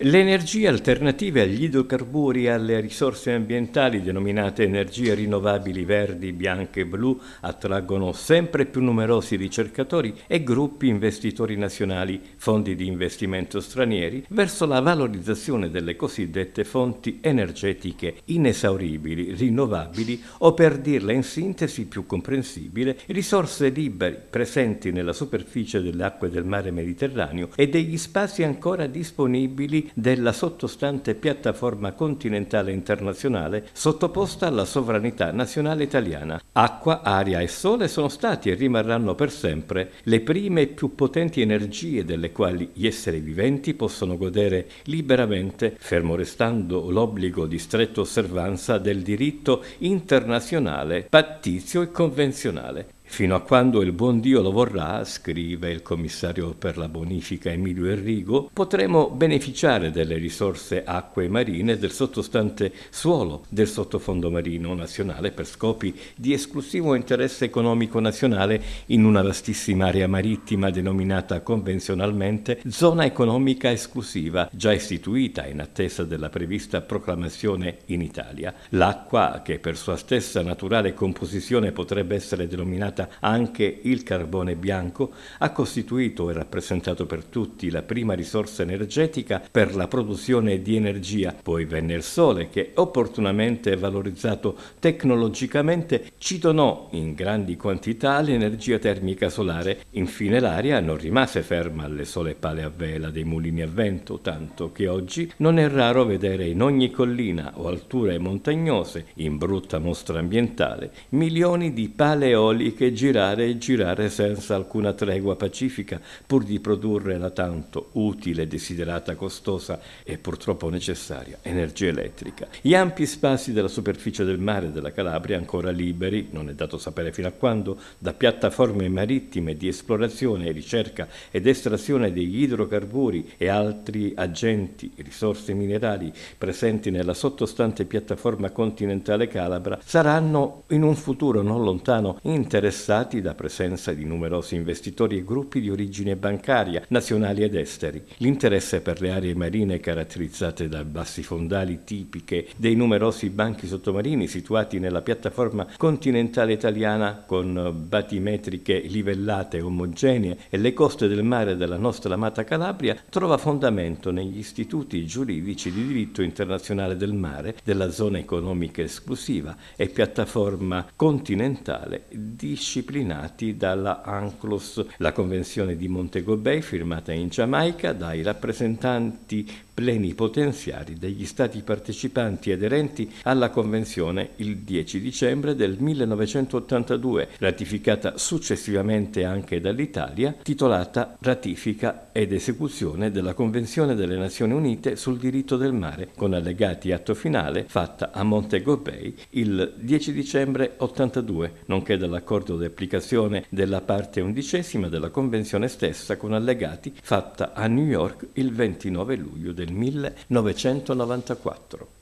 Le energie alternative agli idrocarburi e alle risorse ambientali, denominate energie rinnovabili verdi, bianche e blu, attraggono sempre più numerosi ricercatori e gruppi investitori nazionali, fondi di investimento stranieri, verso la valorizzazione delle cosiddette fonti energetiche inesauribili, rinnovabili o, per dirla in sintesi più comprensibile, risorse libere presenti nella superficie delle acque del mare Mediterraneo e degli spazi ancora disponibili della sottostante piattaforma continentale internazionale sottoposta alla sovranità nazionale italiana. Acqua, aria e sole sono stati e rimarranno per sempre le prime e più potenti energie delle quali gli esseri viventi possono godere liberamente, fermo restando l'obbligo di stretta osservanza del diritto internazionale, pattizio e convenzionale. Fino a quando il buon Dio lo vorrà, scrive il commissario per la bonifica Emilio Errigo, potremo beneficiare delle risorse acque marine del sottostante suolo del sottofondo marino nazionale per scopi di esclusivo interesse economico nazionale in una vastissima area marittima denominata convenzionalmente zona economica esclusiva, già istituita in attesa della prevista proclamazione in Italia. L'acqua, che per sua stessa naturale composizione potrebbe essere denominata 1970 anche il carbone bianco ha costituito e rappresentato per tutti la prima risorsa energetica per la produzione di energia. Poi venne il sole che opportunamente valorizzato tecnologicamente ci donò in grandi quantità l'energia termica solare. Infine l'aria non rimase ferma alle sole pale a vela dei mulini a vento, tanto che oggi non è raro vedere in ogni collina o alture montagnose, in brutta mostra ambientale, milioni di pale eoliche e girare e girare senza alcuna tregua pacifica, pur di produrre la tanto utile, desiderata, costosa e purtroppo necessaria energia elettrica. Gli ampi spazi della superficie del mare della Calabria, ancora liberi, non è dato sapere fino a quando, da piattaforme marittime di esplorazione, ricerca ed estrazione degli idrocarburi e altri agenti, risorse minerali presenti nella sottostante piattaforma continentale Calabra, saranno in un futuro non lontano interessanti interessati da presenza di numerosi investitori e gruppi di origine bancaria, nazionali ed esteri. L'interesse per le aree marine caratterizzate da bassi fondali tipiche dei numerosi banchi sottomarini situati nella piattaforma continentale italiana con batimetriche livellate omogenee e le coste del mare della nostra amata Calabria trova fondamento negli istituti giuridici di diritto internazionale del mare, della zona economica esclusiva e piattaforma continentale di disciplinati dalla ANCLOS, la Convenzione di Montego Bay firmata in Giamaica dai rappresentanti plenipotenziari degli stati partecipanti aderenti alla Convenzione il 10 dicembre del 1982, ratificata successivamente anche dall'Italia, titolata Ratifica ed esecuzione della Convenzione delle Nazioni Unite sul diritto del mare, con allegati atto finale fatta a Montego Bay il 10 dicembre 82, nonché dall'accordo di applicazione della parte undicesima della Convenzione stessa con allegati fatta a New York il 29 luglio del 1994.